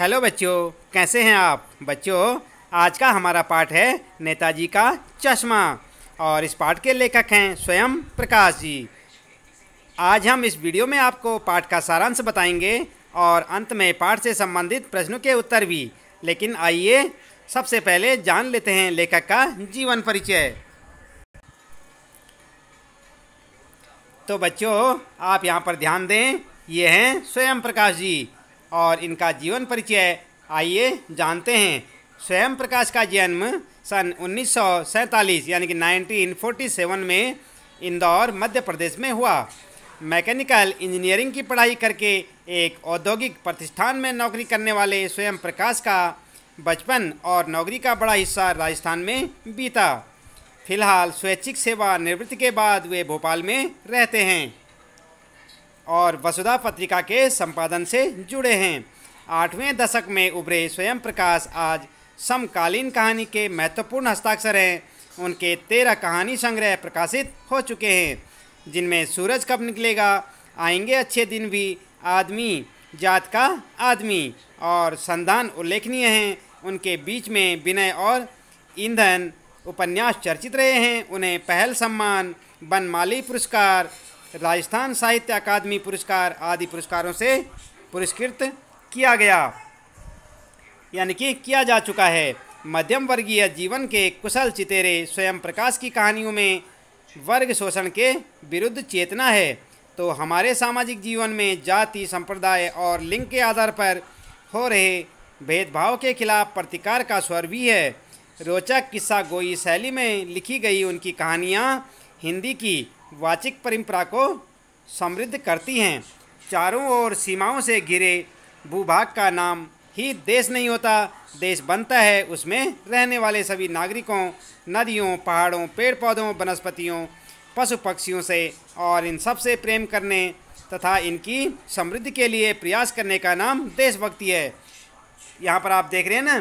hello बच्चों कैसे हैं आप बच्चों आज का हमारा पाठ है नेताजी का चश्मा और इस पाठ के लेखक हैं स्वयं प्रकाश जी आज हम इस वीडियो में आपको पाठ का सारांश बताएंगे और अंत में पाठ से संबंधित प्रश्नों के उत्तर भी लेकिन आइए सबसे पहले जान लेते हैं लेखक का जीवन परिचय तो बच्चों आप यहाँ पर ध्यान दें ये हैं स्वयं प्रकाश जी और इनका जीवन परिचय आइए जानते हैं स्वयं प्रकाश का जन्म सन उन्नीस यानी कि 1947 में इंदौर मध्य प्रदेश में हुआ मैकेनिकल इंजीनियरिंग की पढ़ाई करके एक औद्योगिक प्रतिष्ठान में नौकरी करने वाले स्वयं प्रकाश का बचपन और नौकरी का बड़ा हिस्सा राजस्थान में बीता फिलहाल स्वैच्छिक सेवा निवृत्ति के बाद वे भोपाल में रहते हैं और वसुधा पत्रिका के संपादन से जुड़े हैं आठवें दशक में उभरे स्वयं प्रकाश आज समकालीन कहानी के महत्वपूर्ण हस्ताक्षर हैं उनके तेरह कहानी संग्रह प्रकाशित हो चुके हैं जिनमें सूरज कब निकलेगा आएंगे अच्छे दिन भी आदमी जात का आदमी और संधान उल्लेखनीय हैं उनके बीच में विनय और ईंधन उपन्यास चर्चित रहे हैं उन्हें पहल सम्मान बनमाली पुरस्कार राजस्थान साहित्य अकादमी पुरस्कार आदि पुरस्कारों से पुरस्कृत किया गया यानी कि किया जा चुका है मध्यम वर्गीय जीवन के कुशल चितेरे स्वयं प्रकाश की कहानियों में वर्ग शोषण के विरुद्ध चेतना है तो हमारे सामाजिक जीवन में जाति संप्रदाय और लिंग के आधार पर हो रहे भेदभाव के खिलाफ प्रतिकार का स्वर भी है रोचक किस्सा गोई शैली में लिखी गई उनकी कहानियाँ हिंदी की वाचिक परंपरा को समृद्ध करती हैं चारों ओर सीमाओं से घिरे भूभाग का नाम ही देश नहीं होता देश बनता है उसमें रहने वाले सभी नागरिकों नदियों पहाड़ों पेड़ पौधों वनस्पतियों पशु पक्षियों से और इन सब से प्रेम करने तथा इनकी समृद्धि के लिए प्रयास करने का नाम देशभक्ति है यहाँ पर आप देख रहे हैं ना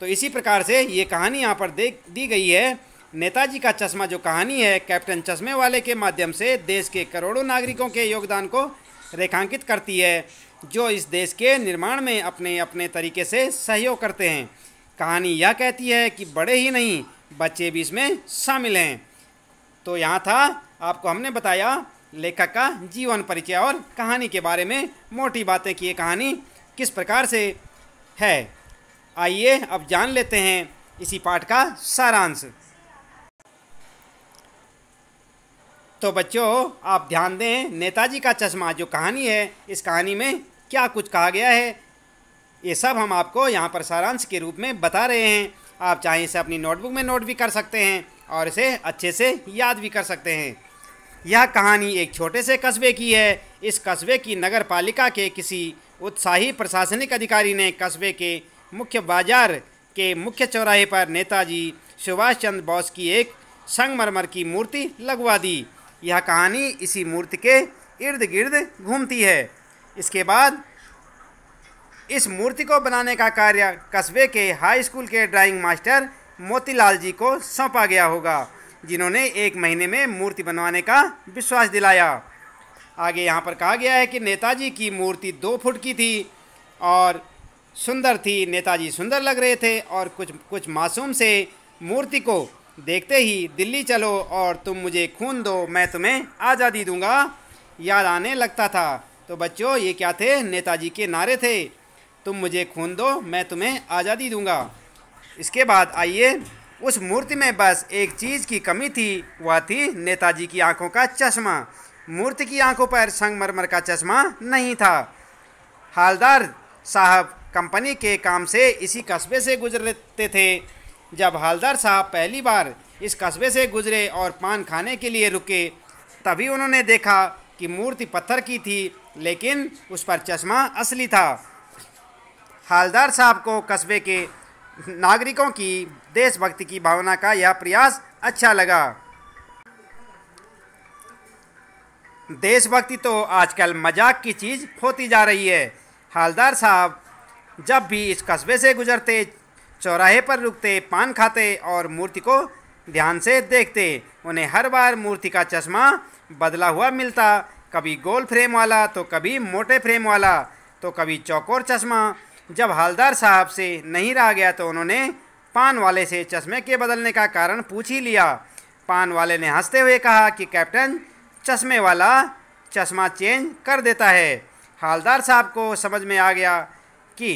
तो इसी प्रकार से ये कहानी यहाँ पर देख दी गई है नेताजी का चश्मा जो कहानी है कैप्टन चश्मे वाले के माध्यम से देश के करोड़ों नागरिकों के योगदान को रेखांकित करती है जो इस देश के निर्माण में अपने अपने तरीके से सहयोग करते हैं कहानी यह कहती है कि बड़े ही नहीं बच्चे भी इसमें शामिल हैं तो यहाँ था आपको हमने बताया लेखक का जीवन परिचय और कहानी के बारे में मोटी बातें की ये कहानी किस प्रकार से है आइए अब जान लेते हैं इसी पाठ का सारांश तो बच्चों आप ध्यान दें नेताजी का चश्मा जो कहानी है इस कहानी में क्या कुछ कहा गया है ये सब हम आपको यहाँ पर सारांश के रूप में बता रहे हैं आप चाहे इसे अपनी नोटबुक में नोट भी कर सकते हैं और इसे अच्छे से याद भी कर सकते हैं यह कहानी एक छोटे से कस्बे की है इस कस्बे की नगर पालिका के किसी उत्साही प्रशासनिक अधिकारी ने कस्बे के मुख्य बाजार के मुख्य चौराहे पर नेताजी सुभाष चंद्र बोस की एक संगमरमर की मूर्ति लगवा दी यह कहानी इसी मूर्ति के इर्द गिर्द घूमती है इसके बाद इस मूर्ति को बनाने का कार्य कस्बे के हाई स्कूल के ड्राइंग मास्टर मोतीलाल जी को सौंपा गया होगा जिन्होंने एक महीने में मूर्ति बनवाने का विश्वास दिलाया आगे यहाँ पर कहा गया है कि नेताजी की मूर्ति दो फुट की थी और सुंदर थी नेताजी सुंदर लग रहे थे और कुछ कुछ मासूम से मूर्ति को देखते ही दिल्ली चलो और तुम मुझे खून दो मैं तुम्हें आज़ादी दूंगा याद आने लगता था तो बच्चों ये क्या थे नेताजी के नारे थे तुम मुझे खून दो मैं तुम्हें आज़ादी दूंगा इसके बाद आइए उस मूर्ति में बस एक चीज़ की कमी थी वह थी नेताजी की आंखों का चश्मा मूर्ति की आंखों पर संगमरमर का चश्मा नहीं था हालदार साहब कंपनी के काम से इसी कस्बे से गुजरते थे जब हालदार साहब पहली बार इस कस्बे से गुजरे और पान खाने के लिए रुके तभी उन्होंने देखा कि मूर्ति पत्थर की थी लेकिन उस पर चश्मा असली था हालदार साहब को कस्बे के नागरिकों की देशभक्ति की भावना का यह प्रयास अच्छा लगा देशभक्ति तो आजकल मजाक की चीज़ होती जा रही है हालदार साहब जब भी इस कस्बे से गुजरते चौराहे पर रुकते पान खाते और मूर्ति को ध्यान से देखते उन्हें हर बार मूर्ति का चश्मा बदला हुआ मिलता कभी गोल फ्रेम वाला तो कभी मोटे फ्रेम वाला तो कभी चौकोर चश्मा जब हालदार साहब से नहीं रह गया तो उन्होंने पान वाले से चश्मे के बदलने का कारण पूछ ही लिया पान वाले ने हंसते हुए कहा कि कैप्टन चश्मे वाला चश्मा चेंज कर देता है हालदार साहब को समझ में आ गया कि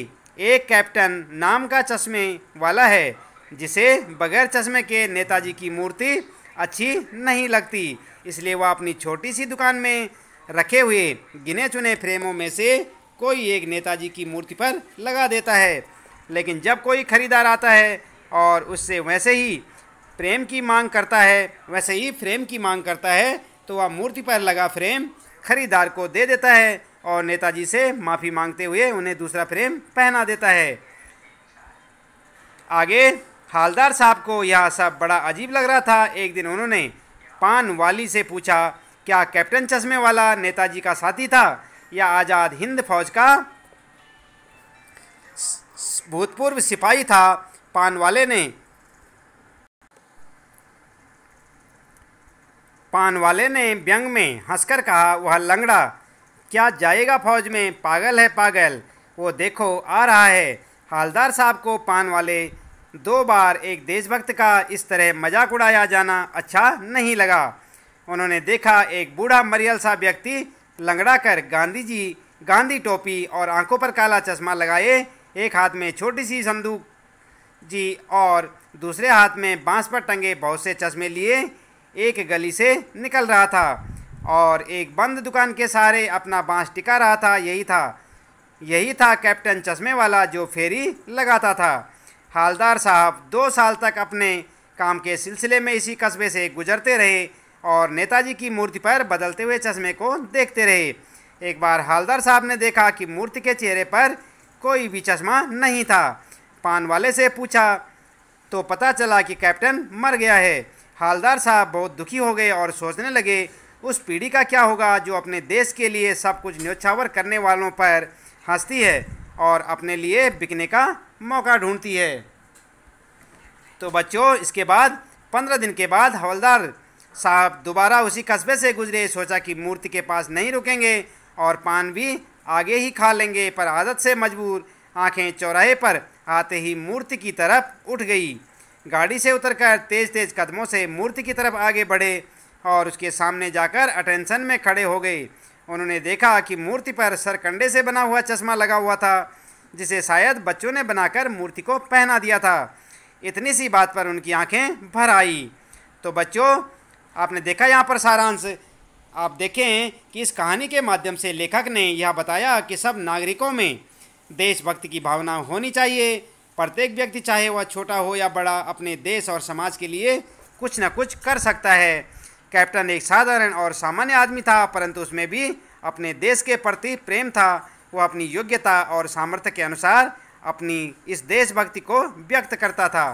एक कैप्टन नाम का चश्मे वाला है जिसे बगैर चश्मे के नेताजी की मूर्ति अच्छी नहीं लगती इसलिए वह अपनी छोटी सी दुकान में रखे हुए गिने चुने फ्रेमों में से कोई एक नेताजी की मूर्ति पर लगा देता है लेकिन जब कोई खरीदार आता है और उससे वैसे ही प्रेम की मांग करता है वैसे ही फ्रेम की मांग करता है तो वह मूर्ति पर लगा फ्रेम खरीदार को दे देता है और नेताजी से माफ़ी मांगते हुए उन्हें दूसरा फ्रेम पहना देता है आगे हालदार साहब को यह सब बड़ा अजीब लग रहा था एक दिन उन्होंने पान वाली से पूछा क्या कैप्टन चश्मे वाला नेताजी का साथी था या आज़ाद हिंद फौज का भूतपूर्व सिपाही था पान वाले ने पान वाले ने व्यंग में हंसकर कहा वह लंगड़ा क्या जाएगा फौज में पागल है पागल वो देखो आ रहा है हालदार साहब को पान वाले दो बार एक देशभक्त का इस तरह मजाक उड़ाया जाना अच्छा नहीं लगा उन्होंने देखा एक बूढ़ा मरियल सा व्यक्ति लंगड़ा कर गांधी जी गांधी टोपी और आंखों पर काला चश्मा लगाए एक हाथ में छोटी सी संदूक जी और दूसरे हाथ में बांस पर टंगे बहुत से चश्मे लिए एक गली से निकल रहा था और एक बंद दुकान के सहारे अपना बाँस टिका रहा था यही था यही था कैप्टन चश्मे वाला जो फेरी लगाता था हालदार साहब दो साल तक अपने काम के सिलसिले में इसी कस्बे से गुजरते रहे और नेताजी की मूर्ति पर बदलते हुए चश्मे को देखते रहे एक बार हालदार साहब ने देखा कि मूर्ति के चेहरे पर कोई भी चश्मा नहीं था पान वाले से पूछा तो पता चला कि कैप्टन मर गया है हालदार साहब बहुत दुखी हो गए और सोचने लगे उस पीढ़ी का क्या होगा जो अपने देश के लिए सब कुछ न्योछावर करने वालों पर हंसती है और अपने लिए बिकने का मौका ढूंढती है तो बच्चों इसके बाद पंद्रह दिन के बाद हवलदार साहब दोबारा उसी कस्बे से गुजरे सोचा कि मूर्ति के पास नहीं रुकेंगे और पान भी आगे ही खा लेंगे पर आदत से मजबूर आंखें चौराहे पर आते ही मूर्ति की तरफ उठ गई गाड़ी से उतरकर तेज़ तेज़ कदमों से मूर्ति की तरफ आगे बढ़े और उसके सामने जाकर अटेंशन में खड़े हो गए उन्होंने देखा कि मूर्ति पर सरकंडे से बना हुआ चश्मा लगा हुआ था जिसे शायद बच्चों ने बनाकर मूर्ति को पहना दिया था इतनी सी बात पर उनकी आंखें भर आई तो बच्चों आपने देखा यहाँ पर सारांश आप देखें कि इस कहानी के माध्यम से लेखक ने यह बताया कि सब नागरिकों में देशभक्ति की भावना होनी चाहिए प्रत्येक व्यक्ति चाहे वह छोटा हो या बड़ा अपने देश और समाज के लिए कुछ ना कुछ कर सकता है कैप्टन एक साधारण और सामान्य आदमी था परंतु उसमें भी अपने देश के प्रति प्रेम था वह अपनी योग्यता और सामर्थ्य के अनुसार अपनी इस देशभक्ति को व्यक्त करता था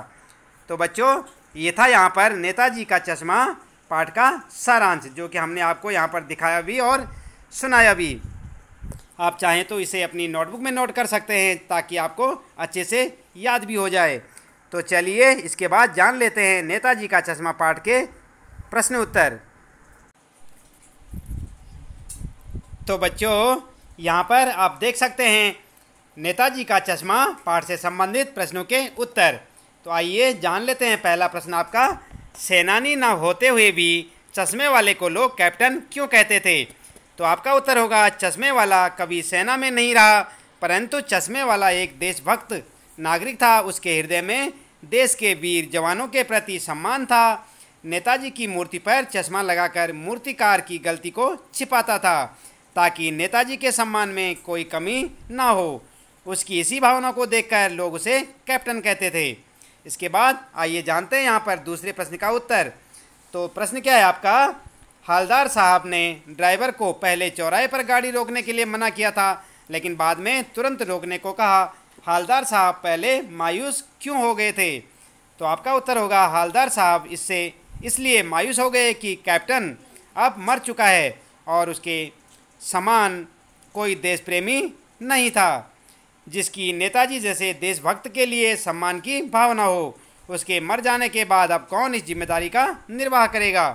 तो बच्चों ये था यहाँ पर नेताजी का चश्मा पाठ का सारांश जो कि हमने आपको यहाँ पर दिखाया भी और सुनाया भी आप चाहें तो इसे अपनी नोटबुक में नोट कर सकते हैं ताकि आपको अच्छे से याद भी हो जाए तो चलिए इसके बाद जान लेते हैं नेताजी का चश्मा पाठ के प्रश्न उत्तर तो बच्चों यहाँ पर आप देख सकते हैं नेताजी का चश्मा पाठ से संबंधित प्रश्नों के उत्तर तो आइए जान लेते हैं पहला प्रश्न आपका सेनानी न होते हुए भी चश्मे वाले को लोग कैप्टन क्यों कहते थे तो आपका उत्तर होगा चश्मे वाला कभी सेना में नहीं रहा परंतु चश्मे वाला एक देशभक्त नागरिक था उसके हृदय में देश के वीर जवानों के प्रति सम्मान था नेताजी की मूर्ति पर चश्मा लगाकर मूर्तिकार की गलती को छिपाता था ताकि नेताजी के सम्मान में कोई कमी ना हो उसकी इसी भावना को देखकर लोग उसे कैप्टन कहते थे इसके बाद आइए जानते हैं यहाँ पर दूसरे प्रश्न का उत्तर तो प्रश्न क्या है आपका हालदार साहब ने ड्राइवर को पहले चौराहे पर गाड़ी रोकने के लिए मना किया था लेकिन बाद में तुरंत रोकने को कहा हालदार साहब पहले मायूस क्यों हो गए थे तो आपका उत्तर होगा हालदार साहब इससे इसलिए मायूस हो गए कि कैप्टन अब मर चुका है और उसके समान कोई देश प्रेमी नहीं था जिसकी नेताजी जैसे देशभक्त के लिए सम्मान की भावना हो उसके मर जाने के बाद अब कौन इस जिम्मेदारी का निर्वाह करेगा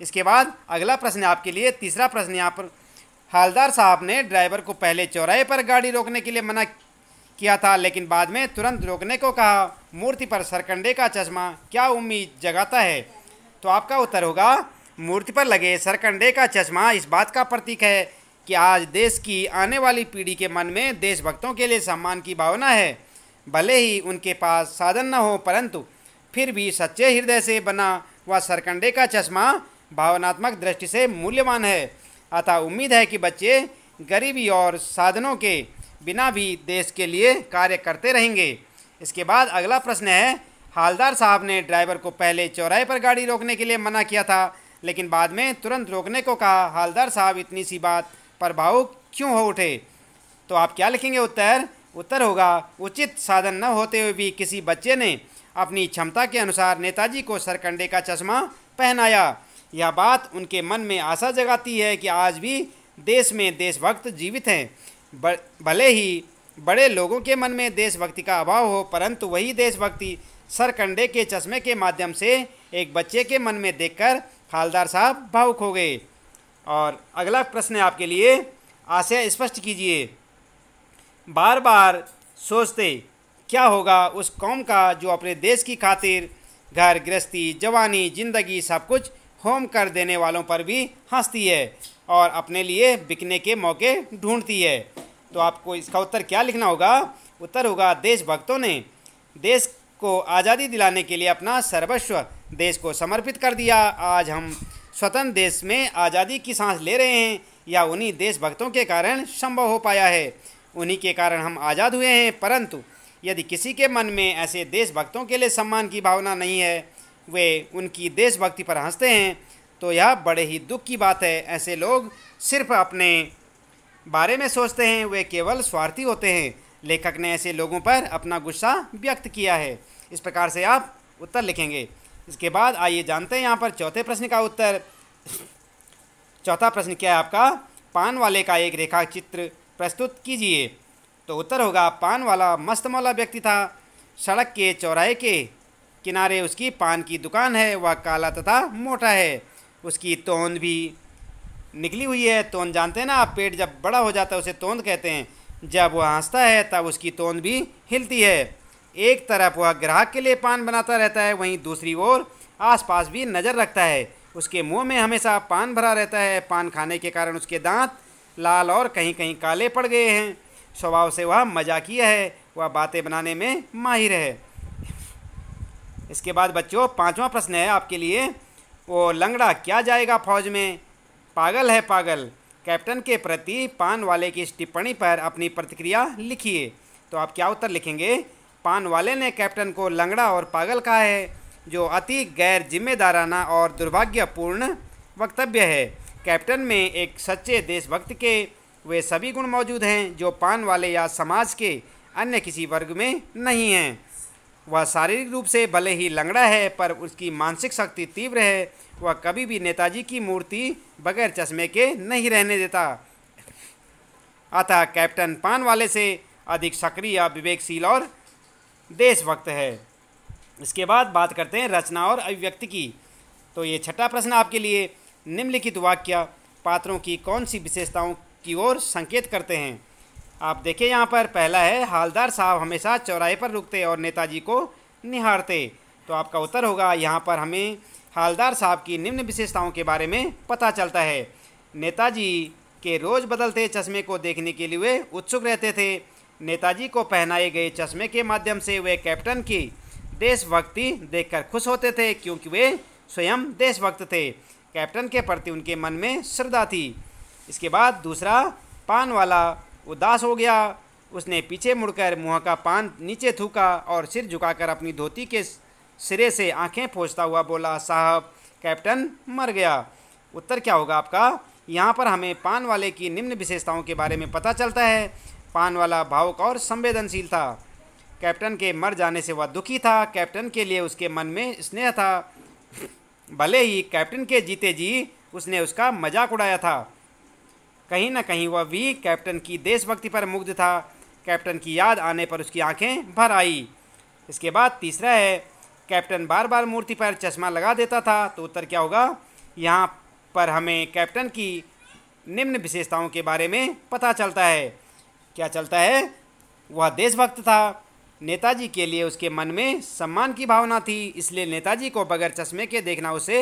इसके बाद अगला प्रश्न आपके लिए तीसरा प्रश्न यहाँ पर हालदार साहब ने ड्राइवर को पहले चौराहे पर गाड़ी रोकने के लिए मना किया था लेकिन बाद में तुरंत रोकने को कहा मूर्ति पर सरकंडे का चश्मा क्या उम्मीद जगाता है तो आपका उत्तर होगा मूर्ति पर लगे सरकंडे का चश्मा इस बात का प्रतीक है कि आज देश की आने वाली पीढ़ी के मन में देशभक्तों के लिए सम्मान की भावना है भले ही उनके पास साधन न हो परंतु फिर भी सच्चे हृदय से बना व सरकंडे का चश्मा भावनात्मक दृष्टि से मूल्यवान है अतः उम्मीद है कि बच्चे गरीबी और साधनों के बिना भी देश के लिए कार्य करते रहेंगे इसके बाद अगला प्रश्न है हालदार साहब ने ड्राइवर को पहले चौराहे पर गाड़ी रोकने के लिए मना किया था लेकिन बाद में तुरंत रोकने को कहा हालदार साहब इतनी सी बात पर भावुक क्यों हो उठे तो आप क्या लिखेंगे उत्तर उत्तर होगा उचित साधन न होते हुए भी किसी बच्चे ने अपनी क्षमता के अनुसार नेताजी को सरकंडे का चश्मा पहनाया यह बात उनके मन में आशा जगाती है कि आज भी देश में देशभक्त जीवित हैं भले ही बड़े लोगों के मन में देशभक्ति का अभाव हो परंतु वही देशभक्ति सरकंडे के चश्मे के माध्यम से एक बच्चे के मन में देखकर खालदार साहब भावुक हो गए और अगला प्रश्न है आपके लिए आशय स्पष्ट कीजिए बार बार सोचते क्या होगा उस कौम का जो अपने देश की खातिर घर गृहस्थी जवानी जिंदगी सब कुछ होम कर देने वालों पर भी हंसती है और अपने लिए बिकने के मौके ढूंढती है तो आपको इसका उत्तर क्या लिखना होगा उत्तर होगा देशभक्तों ने देश को आज़ादी दिलाने के लिए अपना सर्वस्व देश को समर्पित कर दिया आज हम स्वतंत्र देश में आज़ादी की सांस ले रहे हैं या उन्हीं देशभक्तों के कारण संभव हो पाया है उन्हीं के कारण हम आज़ाद हुए हैं परंतु यदि किसी के मन में ऐसे देशभक्तों के लिए सम्मान की भावना नहीं है वे उनकी देशभक्ति पर हंसते हैं तो यह बड़े ही दुख की बात है ऐसे लोग सिर्फ अपने बारे में सोचते हैं वे केवल स्वार्थी होते हैं लेखक ने ऐसे लोगों पर अपना गुस्सा व्यक्त किया है इस प्रकार से आप उत्तर लिखेंगे इसके बाद आइए जानते हैं यहाँ पर चौथे प्रश्न का उत्तर चौथा प्रश्न क्या है आपका पान वाले का एक रेखा चित्र प्रस्तुत कीजिए तो उत्तर होगा पान वाला मस्त मौला व्यक्ति था सड़क के चौराहे के किनारे उसकी पान की दुकान है वह काला तथा मोटा है उसकी तोंद भी निकली हुई है तोंद जानते हैं ना आप पेट जब बड़ा हो जाता है उसे तोंद कहते हैं जब वह हंसता है तब उसकी तोंद भी हिलती है एक तरफ वह ग्राहक के लिए पान बनाता रहता है वहीं दूसरी ओर आसपास भी नज़र रखता है उसके मुंह में हमेशा पान भरा रहता है पान खाने के कारण उसके दांत लाल और कहीं कहीं काले पड़ गए हैं स्वभाव से वह मजाकिया है वह बातें बनाने में माहिर है इसके बाद बच्चों पांचवा प्रश्न है आपके लिए वो लंगड़ा क्या जाएगा फौज में पागल है पागल कैप्टन के प्रति पान वाले की इस टिप्पणी पर अपनी प्रतिक्रिया लिखिए तो आप क्या उत्तर लिखेंगे पान वाले ने कैप्टन को लंगड़ा और पागल कहा है जो अति गैर जिम्मेदाराना और दुर्भाग्यपूर्ण वक्तव्य है कैप्टन में एक सच्चे देशभक्त के वे सभी गुण मौजूद हैं जो पान वाले या समाज के अन्य किसी वर्ग में नहीं हैं वह शारीरिक रूप से भले ही लंगड़ा है पर उसकी मानसिक शक्ति तीव्र है वह कभी भी नेताजी की मूर्ति बगैर चश्मे के नहीं रहने देता अतः कैप्टन पान वाले से अधिक सक्रिय विवेकशील और देशभक्त है इसके बाद बात करते हैं रचना और अभिव्यक्ति की तो ये छठा प्रश्न आपके लिए निम्नलिखित वाक्य पात्रों की कौन सी विशेषताओं की ओर संकेत करते हैं आप देखें यहाँ पर पहला है हालदार साहब हमेशा चौराहे पर रुकते और नेताजी को निहारते तो आपका उत्तर होगा यहाँ पर हमें हालदार साहब की निम्न विशेषताओं के बारे में पता चलता है नेताजी के रोज़ बदलते चश्मे को देखने के लिए उत्सुक रहते थे नेताजी को पहनाए गए चश्मे के माध्यम से वे कैप्टन की देशभक्ति देखकर खुश होते थे क्योंकि वे स्वयं देशभक्त थे कैप्टन के प्रति उनके मन में श्रद्धा थी इसके बाद दूसरा पान वाला उदास हो गया उसने पीछे मुड़कर मुँह का पान नीचे थूका और सिर झुकाकर अपनी धोती के सिरे से आंखें पोछता हुआ बोला साहब कैप्टन मर गया उत्तर क्या होगा आपका यहाँ पर हमें पान वाले की निम्न विशेषताओं के बारे में पता चलता है पान वाला भावुक और संवेदनशील था कैप्टन के मर जाने से वह दुखी था कैप्टन के लिए उसके मन में स्नेह था भले ही कैप्टन के जीते जी उसने उसका मजाक उड़ाया था कहीं ना कहीं वह भी कैप्टन की देशभक्ति पर मुग्ध था कैप्टन की याद आने पर उसकी आंखें भर आई इसके बाद तीसरा है कैप्टन बार बार मूर्ति पर चश्मा लगा देता था तो उत्तर क्या होगा यहाँ पर हमें कैप्टन की निम्न विशेषताओं के बारे में पता चलता है क्या चलता है वह देशभक्त था नेताजी के लिए उसके मन में सम्मान की भावना थी इसलिए नेताजी को बगैर चश्मे के देखना उसे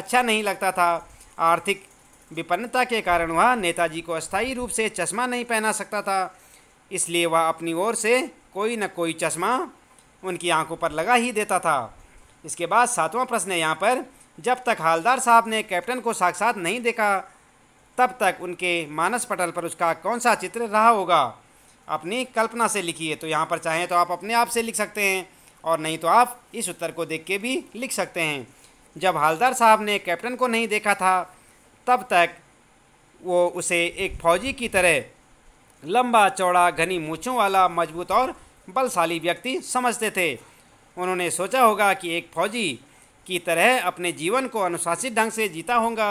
अच्छा नहीं लगता था आर्थिक विपन्नता के कारण वह नेताजी को अस्थायी रूप से चश्मा नहीं पहना सकता था इसलिए वह अपनी ओर से कोई न कोई चश्मा उनकी आंखों पर लगा ही देता था इसके बाद सातवां प्रश्न है यहाँ पर जब तक हालदार साहब ने कैप्टन को साक्षात नहीं देखा तब तक उनके मानस पटल पर उसका कौन सा चित्र रहा होगा अपनी कल्पना से लिखिए तो यहाँ पर चाहें तो आप अपने आप से लिख सकते हैं और नहीं तो आप इस उत्तर को देख के भी लिख सकते हैं जब हालदार साहब ने कैप्टन को नहीं देखा था तब तक वो उसे एक फौजी की तरह लंबा चौड़ा घनी मूछों वाला मजबूत और बलशाली व्यक्ति समझते थे उन्होंने सोचा होगा कि एक फौजी की तरह अपने जीवन को अनुशासित ढंग से जीता होगा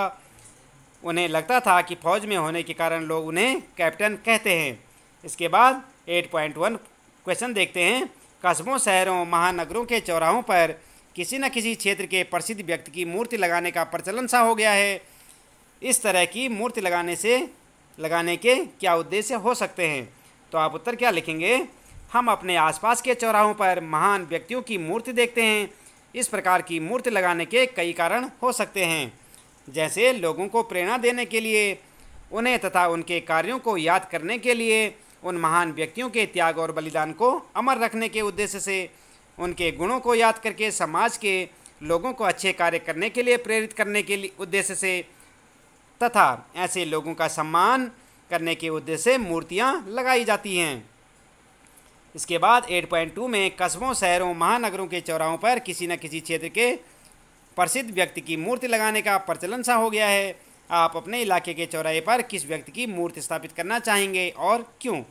उन्हें लगता था कि फौज में होने के कारण लोग उन्हें कैप्टन कहते हैं इसके बाद 8.1 क्वेश्चन देखते हैं कस्बों शहरों महानगरों के चौराहों पर किसी न किसी क्षेत्र के प्रसिद्ध व्यक्ति की मूर्ति लगाने का प्रचलन सा हो गया है इस तरह की मूर्ति लगाने से लगाने के क्या उद्देश्य हो सकते हैं तो आप उत्तर क्या लिखेंगे हम अपने आसपास के चौराहों पर महान व्यक्तियों की मूर्ति देखते हैं इस प्रकार की मूर्ति लगाने के कई कारण हो सकते हैं जैसे लोगों को प्रेरणा देने के लिए उन्हें तथा उनके कार्यों को याद करने के लिए उन महान व्यक्तियों के त्याग और बलिदान को अमर रखने के उद्देश्य से उनके गुणों को याद करके समाज के लोगों को अच्छे कार्य करने के लिए प्रेरित करने के लिए उद्देश्य से तथा ऐसे लोगों का सम्मान करने के उद्देश्य से मूर्तियाँ लगाई जाती हैं इसके बाद 8.2 में कस्बों शहरों महानगरों के चौराहों पर किसी न किसी क्षेत्र के प्रसिद्ध व्यक्ति की मूर्ति लगाने का प्रचलन सा हो गया है आप अपने इलाके के चौराहे पर किस व्यक्ति की मूर्ति स्थापित करना चाहेंगे और क्यों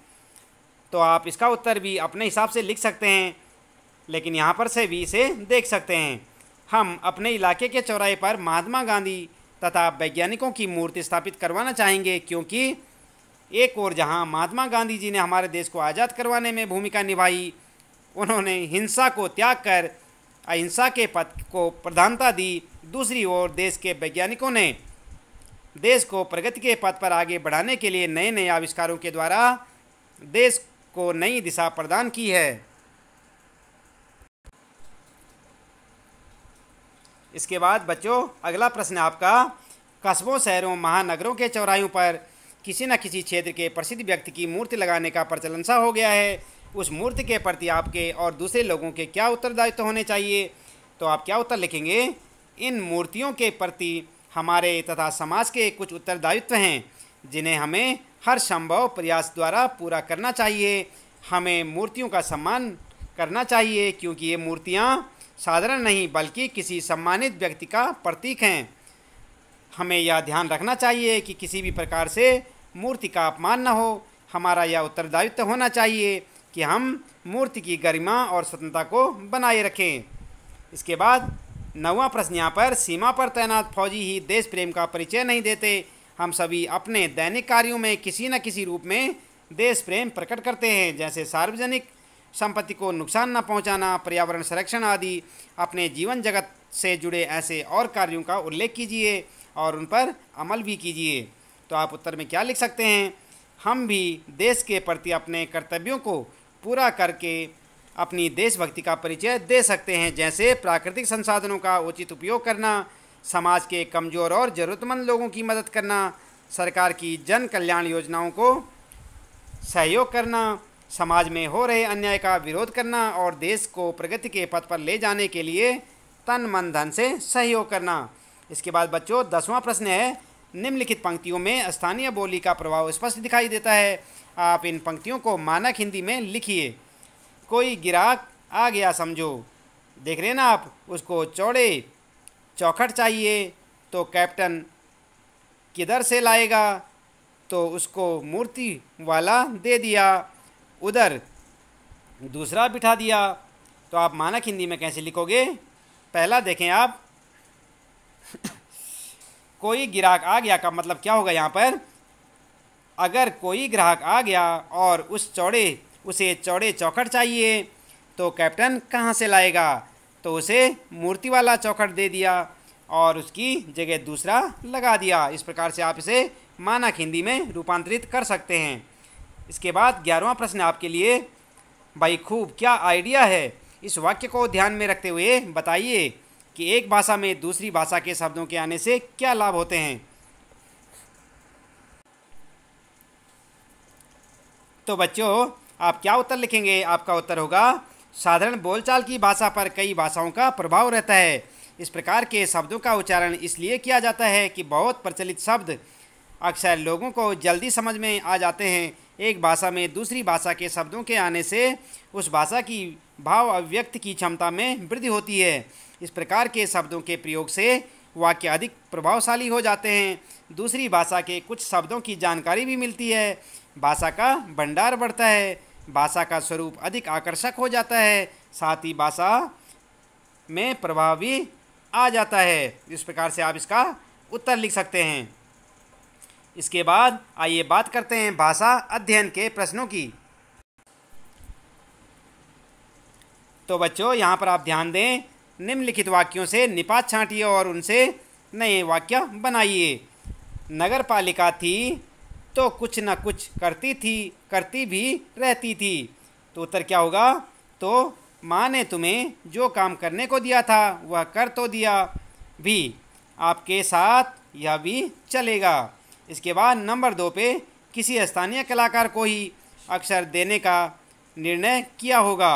तो आप इसका उत्तर भी अपने हिसाब से लिख सकते हैं लेकिन यहाँ पर से भी इसे देख सकते हैं हम अपने इलाके के चौराहे पर महात्मा गांधी तथा वैज्ञानिकों की मूर्ति स्थापित करवाना चाहेंगे क्योंकि एक और जहाँ महात्मा गांधी जी ने हमारे देश को आज़ाद करवाने में भूमिका निभाई उन्होंने हिंसा को त्याग कर अहिंसा के पथ को प्रधानता दी दूसरी ओर देश के वैज्ञानिकों ने देश को प्रगति के पथ पर आगे बढ़ाने के लिए नए नए आविष्कारों के द्वारा देश को नई दिशा प्रदान की है इसके बाद बच्चों अगला प्रश्न आपका कस्बों शहरों महानगरों के चौराहों पर किसी न किसी क्षेत्र के प्रसिद्ध व्यक्ति की मूर्ति लगाने का प्रचलन सा हो गया है उस मूर्ति के प्रति आपके और दूसरे लोगों के क्या उत्तरदायित्व होने चाहिए तो आप क्या उत्तर लिखेंगे इन मूर्तियों के प्रति हमारे तथा समाज के कुछ उत्तरदायित्व हैं जिन्हें हमें हर संभव प्रयास द्वारा पूरा करना चाहिए हमें मूर्तियों का सम्मान करना चाहिए क्योंकि ये मूर्तियाँ साधारण नहीं बल्कि किसी सम्मानित व्यक्ति का प्रतीक हैं हमें यह ध्यान रखना चाहिए कि किसी भी प्रकार से मूर्ति का अपमान न हो हमारा यह उत्तरदायित्व होना चाहिए कि हम मूर्ति की गरिमा और स्वतंत्रता को बनाए रखें इसके बाद नवा प्रश्न यहाँ पर सीमा पर तैनात फौजी ही देश प्रेम का परिचय नहीं देते हम सभी अपने दैनिक कार्यों में किसी न किसी रूप में देश प्रेम प्रकट करते हैं जैसे सार्वजनिक संपत्ति को नुकसान न पहुंचाना, पर्यावरण संरक्षण आदि अपने जीवन जगत से जुड़े ऐसे और कार्यों का उल्लेख कीजिए और उन पर अमल भी कीजिए तो आप उत्तर में क्या लिख सकते हैं हम भी देश के प्रति अपने कर्तव्यों को पूरा करके अपनी देशभक्ति का परिचय दे सकते हैं जैसे प्राकृतिक संसाधनों का उचित उपयोग करना समाज के कमज़ोर और ज़रूरतमंद लोगों की मदद करना सरकार की जन कल्याण योजनाओं को सहयोग करना समाज में हो रहे अन्याय का विरोध करना और देश को प्रगति के पथ पर ले जाने के लिए तन मन धन से सहयोग करना इसके बाद बच्चों दसवां प्रश्न है निम्नलिखित पंक्तियों में स्थानीय बोली का प्रभाव स्पष्ट दिखाई देता है आप इन पंक्तियों को मानक हिंदी में लिखिए कोई गिराक आ गया समझो देख रहे ना आप उसको चौड़े चौखट चाहिए तो कैप्टन किधर से लाएगा तो उसको मूर्ति वाला दे दिया उधर दूसरा बिठा दिया तो आप मानक हिंदी में कैसे लिखोगे पहला देखें आप कोई गिराक आ गया का मतलब क्या होगा यहाँ पर अगर कोई ग्राहक आ गया और उस चौड़े उसे चौड़े चौखट चाहिए तो कैप्टन कहाँ से लाएगा तो उसे मूर्ति वाला चौखट दे दिया और उसकी जगह दूसरा लगा दिया इस प्रकार से आप इसे मानक हिंदी में रूपांतरित कर सकते हैं इसके बाद ग्यारहवा प्रश्न आपके लिए भाई खूब क्या आइडिया है इस वाक्य को ध्यान में रखते हुए बताइए कि एक भाषा में दूसरी भाषा के शब्दों के आने से क्या लाभ होते हैं तो बच्चों आप क्या उत्तर लिखेंगे आपका उत्तर होगा साधारण बोलचाल की भाषा पर कई भाषाओं का प्रभाव रहता है इस प्रकार के शब्दों का उच्चारण इसलिए किया जाता है कि बहुत प्रचलित शब्द अक्सर लोगों को जल्दी समझ में आ जाते हैं एक भाषा में दूसरी भाषा के शब्दों के आने से उस भाषा की भाव अभिव्यक्त की क्षमता में वृद्धि होती है इस प्रकार के शब्दों के प्रयोग से वाक्य अधिक प्रभावशाली हो जाते हैं दूसरी भाषा के कुछ शब्दों की जानकारी भी मिलती है भाषा का भंडार बढ़ता है भाषा का स्वरूप अधिक आकर्षक हो जाता है साथ ही भाषा में प्रभाव भी आ जाता है इस प्रकार से आप इसका उत्तर लिख सकते हैं इसके बाद आइए बात करते हैं भाषा अध्ययन के प्रश्नों की तो बच्चों यहाँ पर आप ध्यान दें निम्नलिखित वाक्यों से निपात छांटिए और उनसे नए वाक्य बनाइए नगर पालिका थी तो कुछ ना कुछ करती थी करती भी रहती थी तो उत्तर क्या होगा तो माँ ने तुम्हें जो काम करने को दिया था वह कर तो दिया भी आपके साथ यह भी चलेगा इसके बाद नंबर दो पे किसी स्थानीय कलाकार को ही अक्षर देने का निर्णय किया होगा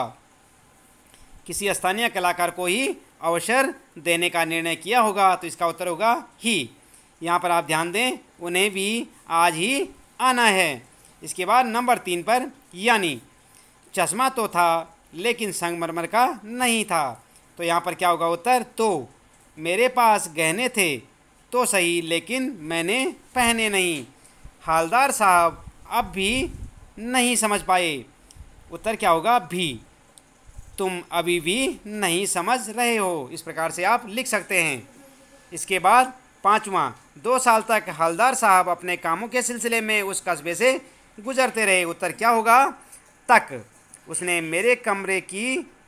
किसी स्थानीय कलाकार को ही अवसर देने का निर्णय किया होगा तो इसका उत्तर होगा ही यहाँ पर आप ध्यान दें उन्हें भी आज ही आना है इसके बाद नंबर तीन पर यानी चश्मा तो था लेकिन संगमरमर का नहीं था तो यहाँ पर क्या होगा उत्तर तो मेरे पास गहने थे तो सही लेकिन मैंने पहने नहीं हालदार साहब अब भी नहीं समझ पाए उत्तर क्या होगा भी तुम अभी भी नहीं समझ रहे हो इस प्रकार से आप लिख सकते हैं इसके बाद पाँचवा दो साल तक हलदार साहब अपने कामों के सिलसिले में उस कस्बे से गुजरते रहे उत्तर क्या होगा तक उसने मेरे कमरे की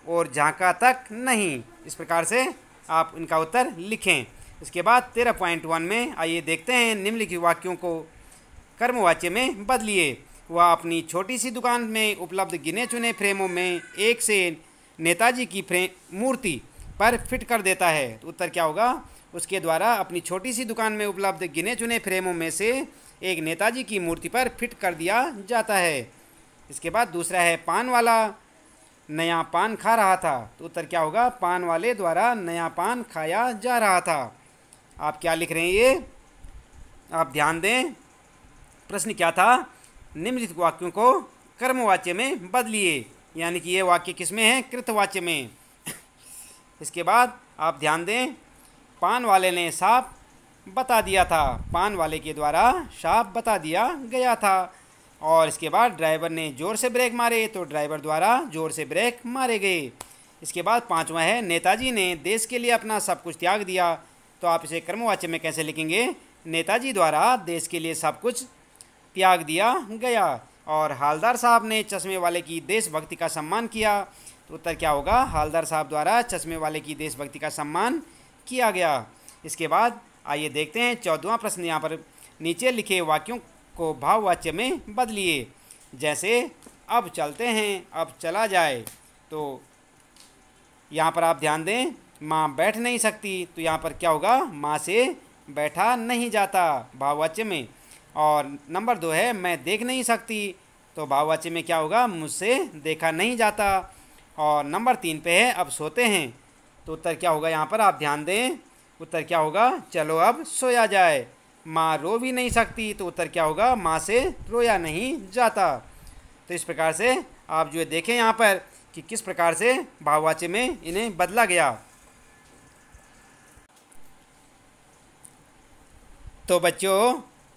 और झांका तक नहीं इस प्रकार से आप इनका उत्तर लिखें इसके बाद तेरह पॉइंट वन में आइए देखते हैं निम्नलिखित वाक्यों को कर्मवाच्य में बदलिए वह अपनी छोटी सी दुकान में उपलब्ध गिने चुने फ्रेमों में एक से नेताजी की फ्रेम मूर्ति पर फिट कर देता है तो उत्तर क्या होगा उसके द्वारा अपनी छोटी सी दुकान में उपलब्ध गिने चुने फ्रेमों में से एक नेताजी की मूर्ति पर फिट कर दिया जाता है इसके बाद दूसरा है पान वाला नया पान खा रहा था तो उत्तर क्या होगा पान वाले द्वारा नया पान खाया जा रहा था आप क्या लिख रहे हैं ये आप ध्यान दें प्रश्न क्या था निम्नलिखित वाक्यों को कर्मवाच्य में बदलिए यानी कि ये वाक्य किस में है कृतवाच्य में इसके बाद आप ध्यान दें पान वाले ने साफ बता दिया था पान वाले के द्वारा साफ बता दिया गया था और इसके बाद ड्राइवर ने ज़ोर से ब्रेक मारे तो ड्राइवर द्वारा ज़ोर से ब्रेक मारे गए इसके बाद पाँचवा है नेताजी ने देश के लिए अपना सब कुछ त्याग दिया तो आप इसे कर्मवाच्य में कैसे लिखेंगे नेताजी द्वारा देश के लिए सब कुछ त्याग दिया गया और हालदार साहब ने चश्मे वाले की देशभक्ति का सम्मान किया तो उत्तर क्या होगा हालदार साहब द्वारा चश्मे वाले की देशभक्ति का सम्मान किया गया इसके बाद आइए देखते हैं चौदवा प्रश्न यहाँ पर नीचे लिखे वाक्यों को भाववाच्य में बदलिए जैसे अब चलते हैं अब चला जाए तो यहाँ पर आप ध्यान दें माँ बैठ नहीं सकती तो यहाँ पर क्या होगा माँ से बैठा नहीं जाता भाववाच्य में और नंबर दो है मैं देख नहीं सकती तो भाववाच्य में क्या होगा मुझसे देखा नहीं जाता और नंबर तीन पे है अब सोते हैं तो उत्तर क्या होगा यहाँ पर आप ध्यान दें उत्तर क्या होगा चलो अब सोया जाए माँ रो भी नहीं सकती तो उत्तर क्या होगा माँ से रोया नहीं जाता तो इस प्रकार से आप जो है देखें यहाँ पर कि किस प्रकार से भाववाच्य में इन्हें बदला गया तो बच्चों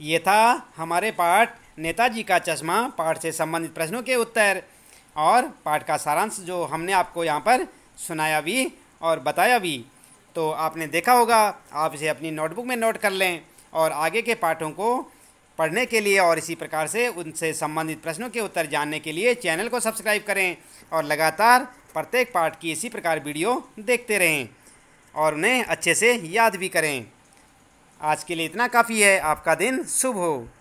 ये था हमारे पाठ नेताजी का चश्मा पाठ से संबंधित प्रश्नों के उत्तर और पाठ का सारांश जो हमने आपको यहाँ पर सुनाया भी और बताया भी तो आपने देखा होगा आप इसे अपनी नोटबुक में नोट कर लें और आगे के पाठों को पढ़ने के लिए और इसी प्रकार से उनसे संबंधित प्रश्नों के उत्तर जानने के लिए चैनल को सब्सक्राइब करें और लगातार प्रत्येक पाठ की इसी प्रकार वीडियो देखते रहें और उन्हें अच्छे से याद भी करें आज के लिए इतना काफ़ी है आपका दिन शुभ हो